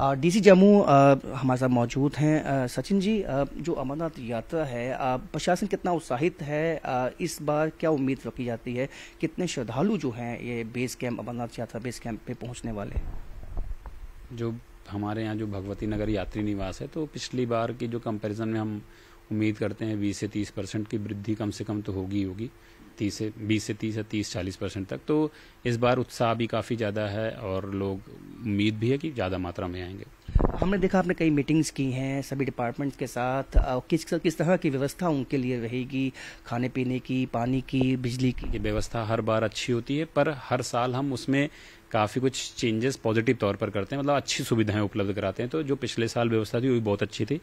DC Jammu हमारे साथ मौजूद हैं सचिन जी जो अमरनाथ यात्रा है प्रशासन कितना उत्साहित है इस बार क्या उम्मीद रखी जाती है कितने श्रद्धालु जो हैं ये बेस कैंप अमरनाथ यात्रा बेस कैंप पे पहुंचने वाले जो हमारे यहाँ जो भगवती नगर यात्री निवास है तो पिछली बार की जो कंपैरिजन में हम उम्मीद करते हैं बीस से तीस परसेंट की वृद्धि कम से कम तो होगी होगी तीस से बीस से तीस या तीस चालीस परसेंट तक तो इस बार उत्साह भी काफ़ी ज़्यादा है और लोग उम्मीद भी है कि ज़्यादा मात्रा में आएंगे हमने देखा आपने कई मीटिंग्स की हैं सभी डिपार्टमेंट्स के साथ किस किस तरह की व्यवस्था उनके लिए रहेगी खाने पीने की पानी की बिजली की व्यवस्था हर बार अच्छी होती है पर हर साल हम उसमें काफ़ी कुछ चेंजेस पॉजिटिव तौर पर करते हैं मतलब अच्छी सुविधाएं उपलब्ध कराते हैं तो जो पिछले साल व्यवस्था थी वो भी बहुत अच्छी थी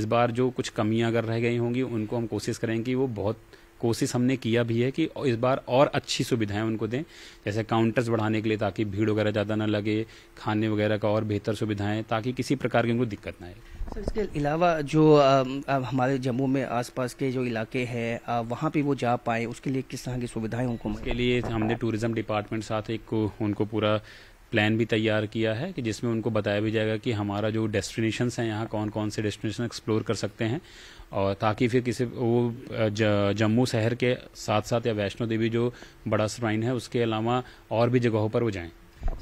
इस बार जो कुछ कमियां अगर रह गई होंगी उनको हम कोशिश करेंगे कि वो बहुत कोशिश हमने किया भी है कि इस बार और अच्छी सुविधाएं उनको दें जैसे काउंटर्स बढ़ाने के लिए ताकि भीड़ वगैरह ज़्यादा ना लगे खाने वगैरह का और बेहतर सुविधाएं ताकि किसी प्रकार की उनको दिक्कत ना आए सर इसके अलावा जो आ, हमारे जम्मू में आसपास के जो इलाके हैं वहाँ पे वो जा पाए उसके लिए किस तरह की सुविधाएं उनको इसके लिए हमने टूरिज्म डिपार्टमेंट साथ एक उनको पूरा प्लान भी तैयार किया है कि जिसमें उनको बताया भी जाएगा कि हमारा जो डेस्टिनेशंस हैं यहाँ कौन कौन से डेस्टिनेशन एक्सप्लोर कर सकते हैं और ताकि फिर किसी वो जम्मू शहर के साथ साथ या वैष्णो देवी जो बड़ा श्राइन है उसके अलावा और भी जगहों पर वो जाएँ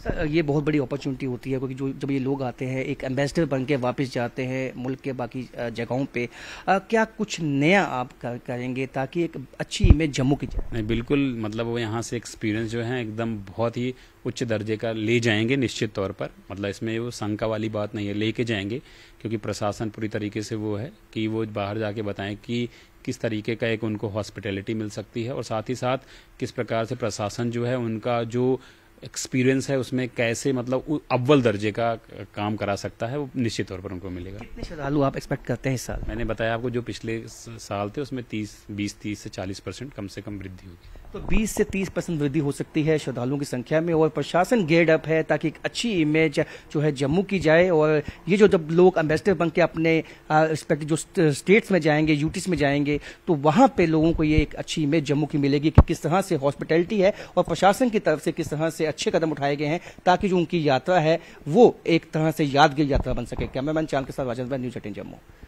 सर ये बहुत बड़ी अपॉर्चुनिटी होती है क्योंकि जो जब ये लोग आते हैं एक एम्बेसडर बन के वापस जाते हैं मुल्क के बाकी जगहों पे क्या कुछ नया आप करेंगे ताकि एक अच्छी इमेज जम्मू की जाए बिल्कुल मतलब वो यहाँ से एक्सपीरियंस जो है एकदम बहुत ही उच्च दर्जे का ले जाएंगे निश्चित तौर पर मतलब इसमें वो शंका वाली बात नहीं है लेके जाएंगे क्योंकि प्रशासन पूरी तरीके से वो है कि वो बाहर जाके बताएं कि किस तरीके का एक उनको हॉस्पिटैलिटी मिल सकती है और साथ ही साथ किस प्रकार से प्रशासन जो है उनका जो एक्सपीरियंस है उसमें कैसे मतलब अव्वल दर्जे का काम करा सकता है वो निश्चित तौर पर उनको मिलेगा कितने श्रद्धालु आप एक्सपेक्ट करते हैं इस साल मैंने बताया आपको जो पिछले साल थे उसमें 30 20 30 से चालीस परसेंट कम से कम वृद्धि होगी तो बीस से तीस परसेंट वृद्धि हो सकती है श्रद्धालुओं की संख्या में और प्रशासन गेड अप है ताकि एक अच्छी इमेज जो है जम्मू की जाए और ये जो जब लोग एम्बेसडर बन के अपने जो स्टेट्स में जाएंगे यूटीज में जाएंगे तो वहाँ पे लोगों को ये एक अच्छी इमेज जम्मू की मिलेगी कि किस तरह से हॉस्पिटैलिटी है और प्रशासन की तरफ से किस तरह से अच्छे कदम उठाए गए हैं ताकि जो उनकी यात्रा है वो एक तरह से यादगार यात्रा बन सके कैमरामैन चांद के साथ राजेंद्र न्यूज एटीन जम्मू